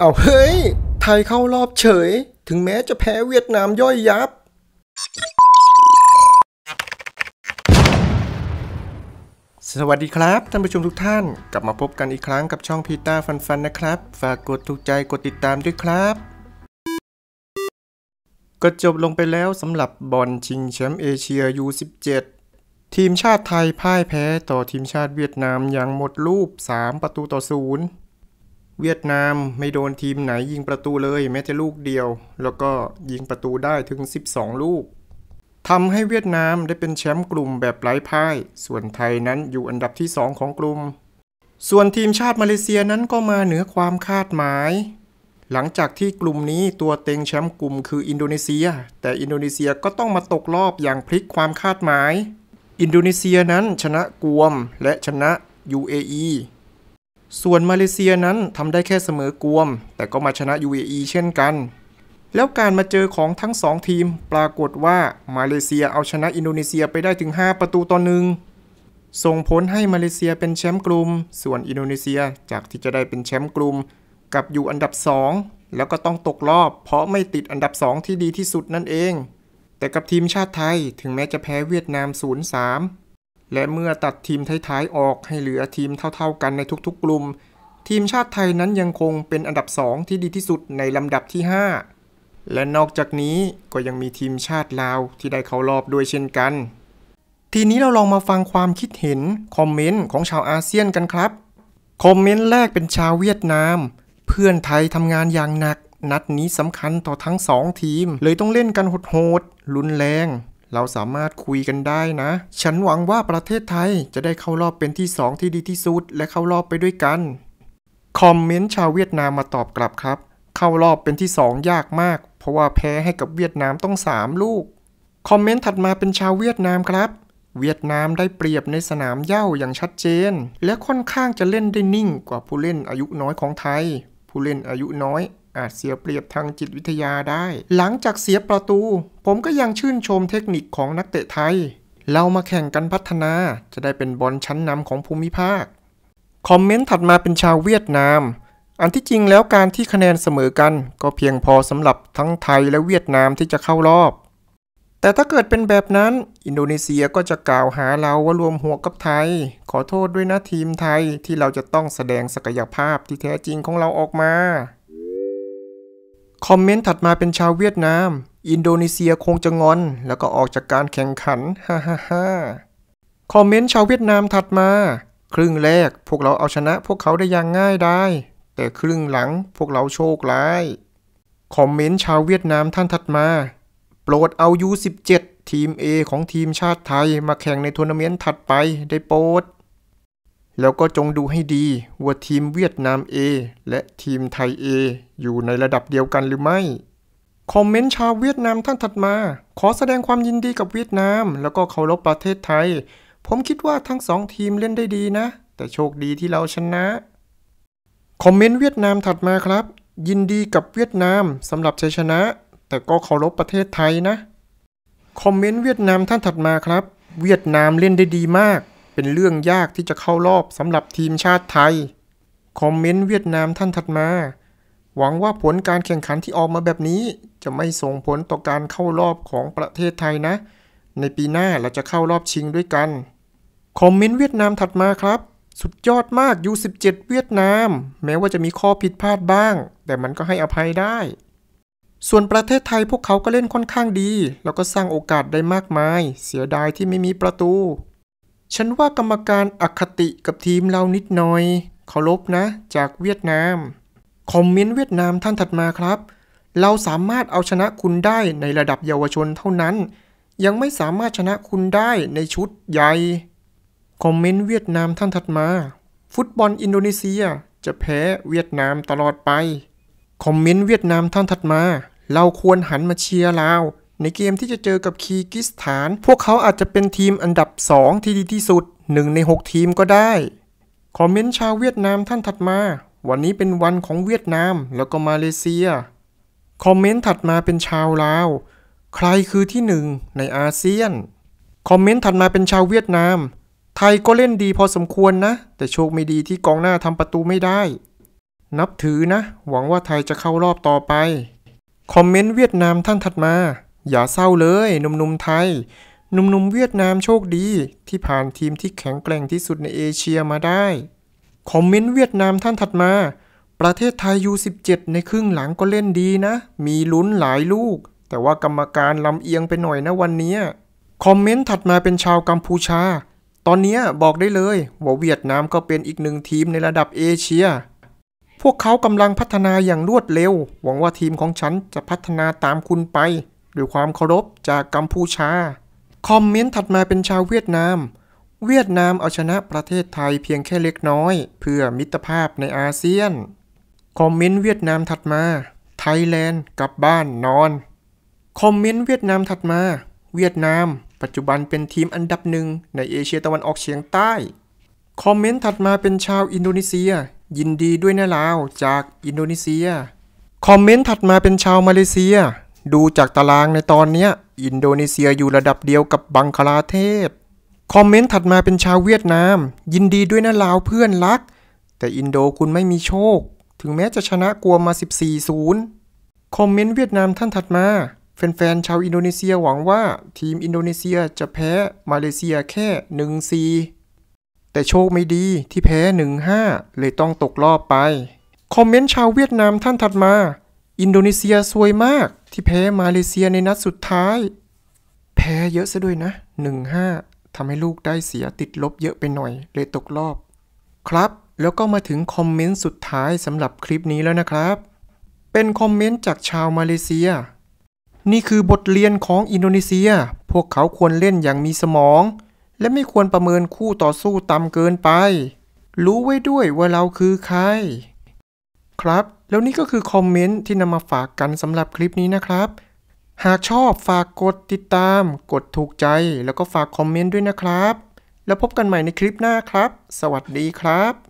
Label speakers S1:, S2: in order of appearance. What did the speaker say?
S1: เอาเฮ้ย ไทยเข้ารอบเฉย ถึงแม้จะแพ้เวียดนามย่อยยับ สวัสดีครับท่านผู้ชมทุกท่านกลับมาพบกันอีกครั้งกับช่องพีตาฟันฟันนะครับ ฝากกดถูกใจกดติดตามด้วยครับก็จบลงไปแล้วสำหรับบอลชิงแชมป์เอเชียยู1 7ทีมชาติไทยพ่ายแพ้ต่อทีมชาติเวียดนามอย่างหมดรูป 3 ประตูต่อ 0เวียดนามไม่โดนทีมไหนยิงประตูเลยแม้แต่ลูกเดียว แล้วก็ยิงประตูได้ถึง 12 ลูกทำให้เวียดนามได้เป็นแชมป์กลุ่มแบบไร้พ่าย ส่วนไทยนั้นอยู่อันดับที่ 2 ของกลุ่ม ส่วนทีมชาติมาเลเซียนั้นก็มาเหนือความคาดหมาย หลังจากที่กลุ่มนี้ตัวเต็งแชมป์กลุ่มคืออินโดนีเซีย แต่อินโดนีเซียก็ต้องมาตกรอบอย่างพลิกความคาดหมาย อินโดนีเซียนั้นชนะกวมและชนะ UAE ส่วนมาเลเซียนั้นทำได้แค่เสมอกวม แต่ก็มาชนะ UAE เช่นกัน แล้วการมาเจอของทั้ง2ทีมปรากฏว่ามาเลเซียเอาชนะอินโดนีเซียไปได้ถึง5 ประตูต่อหนึ่งส่งผลให้มาเลเซียเป็นแชมป์กลุ่มส่วนอินโดนีเซียจากที่จะได้เป็นแชมป์กลุ่มกับอยู่อันดับ 2 แล้วก็ต้องตกรอบ เพราะไม่ติดอันดับ 2 ที่ดีที่สุดนั่นเอง แต่กับทีมชาติไทยถึงแม้จะแพ้เวียดนาม0-3และเมื่อตัดทีมท้ายๆ ออกให้เหลือทีมเท่า ๆ กันในทุก ๆ กลุ่ม ทีมชาติไทยนั้นยังคงเป็นอันดับ 2 ที่ดีที่สุดในลำดับที่ 5 และนอกจากนี้ก็ยังมีทีมชาติลาวที่ได้เข้ารอบด้วยเช่นกัน ทีนี้เราลองมาฟังความคิดเห็นคอมเมนต์ของชาวอาเซียนกันครับคอมเมนต์แรกเป็นชาวเวียดนาม เพื่อนไทยทำงานอย่างหนัก นัดนี้สำคัญต่อทั้งสองทีมเลยต้องเล่นกันโหดๆรุนแรงเราสามารถคุยกันได้นะ ฉันหวังว่าประเทศไทยจะได้เข้ารอบเป็นที่สองที่ดีที่สุด และเข้ารอบไปด้วยกัน คอมเมนต์ชาวเวียดนามมาตอบกลับครับ เข้ารอบเป็นที่สองยากมาก เพราะว่าแพ้ให้กับเวียดนามต้อง 3 ลูก คอมเมนต์ถัดมาเป็นชาวเวียดนามครับ เวียดนามได้เปรียบในสนามเย่าอย่างชัดเจน และค่อนข้างจะเล่นได้นิ่งกว่าผู้เล่นอายุน้อยของไทย ผู้เล่นอายุน้อยอาจเสียเปรียบทางจิตวิทยาได้ หลังจากเสียประตู ผมก็ยังชื่นชมเทคนิคของนักเตะไทย เรามาแข่งกันพัฒนา จะได้เป็นบอลชั้นนำของภูมิภาค คอมเมนต์ถัดมาเป็นชาวเวียดนาม อันที่จริงแล้วการที่คะแนนเสมอกัน ก็เพียงพอสำหรับทั้งไทยและเวียดนามที่จะเข้ารอบ แต่ถ้าเกิดเป็นแบบนั้น อินโดนีเซียก็จะกล่าวหาเราว่ารวมหัวกับไทย ขอโทษด้วยนะทีมไทยที่เราจะต้องแสดงศักยภาพที่แท้จริงของเราออกมาคอมเมนต์ถัดมาเป็นชาวเวียดนาม อินโดนีเซียคงจะงอน แล้วก็ออกจากการแข่งขัน ฮ่าฮ่าฮ่าคอมเมนต์ชาวเวียดนามถัดมา ครึ่งแรกพวกเราเอาชนะพวกเขาได้อย่างง่ายได้ แต่ครึ่งหลังพวกเราโชคร้าย คอมเมนต์ชาวเวียดนามท่านถัดมา โปรดเอายู17ทีม A ของทีมชาติไทยมาแข่งในทัวร์นาเมนต์ถัดไปได้โปรดแล้วก็จงดูให้ดีว่าทีมเวียดนาม A และทีมไทย A อยู่ในระดับเดียวกันหรือไม่คอมเมนต์ชาวเวียดนามท่านถัดมา ขอแสดงความยินดีกับเวียดนาม แล้วก็เคารพประเทศไทย ผมคิดว่าทั้งสองทีมเล่นได้ดีนะแต่โชคดีที่เราชนะคอมเมนต์เวียดนามถัดมาครับ ยินดีกับเวียดนามสำหรับชัยชนะ แต่ก็เคารพประเทศไทยนะคอมเมนต์เวียดนามท่านถัดมาครับ เวียดนามเล่นได้ดีมากเป็นเรื่องยากที่จะเข้ารอบสำหรับทีมชาติไทยคอมเมนต์เวียดนามท่านถัดมา หวังว่าผลการแข่งขันที่ออกมาแบบนี้ จะไม่ส่งผลต่อการเข้ารอบของประเทศไทยนะ ในปีหน้าเราจะเข้ารอบชิงด้วยกัน คอมเมนต์เวียดนามถัดมาครับ สุดยอดมาก U17 เวียดนาม แม้ว่าจะมีข้อผิดพลาดบ้าง แต่มันก็ให้อภัยได้ ส่วนประเทศไทยพวกเขาก็เล่นค่อนข้างดี แล้วก็สร้างโอกาสได้มากมาย เสียดายที่ไม่มีประตูฉันว่ากรรมการอคติกับทีมเรานิดหน่อยเคารพนะจากเวียดนามคอมเมนต์เวียดนามท่านถัดมาครับ เราสามารถเอาชนะคุณได้ในระดับเยาวชนเท่านั้น ยังไม่สามารถชนะคุณได้ในชุดใหญ่คอมเมนต์เวียดนามท่านถัดมา ฟุตบอลอินโดนีเซียจะแพ้เวียดนามตลอดไปคอมเมนต์เวียดนามท่านถัดมา เราควรหันมาเชียร์ลาวในเกมที่จะเจอกับคีกิสถาน พวกเขาอาจจะเป็นทีมอันดับ 2 ที่ดีที่สุด 1 ใน6 ทีมก็ได้ คอมเมนต์ชาวเวียดนามท่านถัดมา วันนี้เป็นวันของเวียดนามแล้วก็มาเลเซีย คอมเมนต์ถัดมาเป็นชาวลาว ใครคือที่ 1 ในอาเซียนคอมเมนต์ถัดมาเป็นชาวเวียดนาม ไทยก็เล่นดีพอสมควรนะ แต่โชคไม่ดีที่กองหน้าทำประตูไม่ได้ นับถือนะ หวังว่าไทยจะเข้ารอบต่อไปคอมเมนต์เวียดนามท่านถัดมาอย่าเศร้าเลยหนุ่มๆไทยหนุ่มๆเวียดนามโชคดี ที่ผ่านทีมที่แข็งแกร่งที่สุดในเอเชียมาได้คอมเมนต์เวียดนามท่านถัดมา ประเทศไทยยู17ในครึ่งหลังก็เล่นดีนะ มีลุ้นหลายลูก แต่ว่ากรรมการลำเอียงไปหน่อยนะวันนี้คอมเมนต์ถัดมาเป็นชาวกัมพูชา ตอนนี้บอกได้เลย ว่าเวียดนามก็เป็นอีกหนึ่งทีมในระดับเอเชีย พวกเขากำลังพัฒนาอย่างรวดเร็ว หวังว่าทีมของฉันจะพัฒนาตามคุณไปรือความเคารพจากกัมพูชา คอมเมนต์ถัดมาเป็นชาวเวียดนาม เวียดนามเอาชนะประเทศไทยเพียงแค่เล็กน้อย เพื่อมิตรภาพในอาเซียน คอมเมนต์เวียดนามถัดมา ไทยแลนด์กลับบ้านนอน คอมเมนต์เวียดนามถัดมา เวียดนาม ปัจจุบันเป็นทีมอันดับหนึ่งในเอเชียตะวันออกเฉียงใต้ คอมเมนต์ถัดมาเป็นชาวอินโดนีเซีย ยินดีด้วยนะลาวจากอินโดนีเซีย คอมเมนต์ถัดมาเป็นชาวมาเลเซียดูจากตารางในตอนนี้อินโดนีเซียอยู่ระดับเดียวกับบังคลาเทศคอมเมนต์ถัดมาเป็นชาวเวียดนาม ยินดีด้วยนะลาวเพื่อนรัก แต่อินโดคุณไม่มีโชค ถึงแม้จะชนะกัวมา 14-0คอมเมนต์เวียดนามท่านถัดมา แฟนๆชาวอินโดนีเซียหวังว่า ทีมอินโดนีเซียจะแพ้มาเลเซียแค่ 1-4 แต่โชคไม่ดีที่แพ้ 1-5 เลยต้องตกรอบไปคอมเมนต์ชาวเวียดนามท่านถัดมาอินโดนีเซียซวยมากที่แพ้มาเลเซียในนัดสุดท้าย แพ้เยอะซะด้วยนะ 1-5ทำให้ลูกได้เสียติดลบเยอะไปหน่อย เลยตกรอบ ครับแล้วก็มาถึงคอมเมนต์สุดท้ายสำหรับคลิปนี้แล้วนะครับ เป็นคอมเมนต์จากชาวมาเลเซีย นี่คือบทเรียนของอินโดนีเซีย พวกเขาควรเล่นอย่างมีสมอง และไม่ควรประเมินคู่ต่อสู้ต่ำเกินไป รู้ไว้ด้วยว่าเราคือใคร ครับแล้วนี่ก็คือคอมเมนต์ที่นำมาฝากกันสำหรับคลิปนี้นะครับ หากชอบฝากกดติดตาม กดถูกใจแล้วก็ฝากคอมเมนต์ด้วยนะครับ แล้วพบกันใหม่ในคลิปหน้าครับ สวัสดีครับ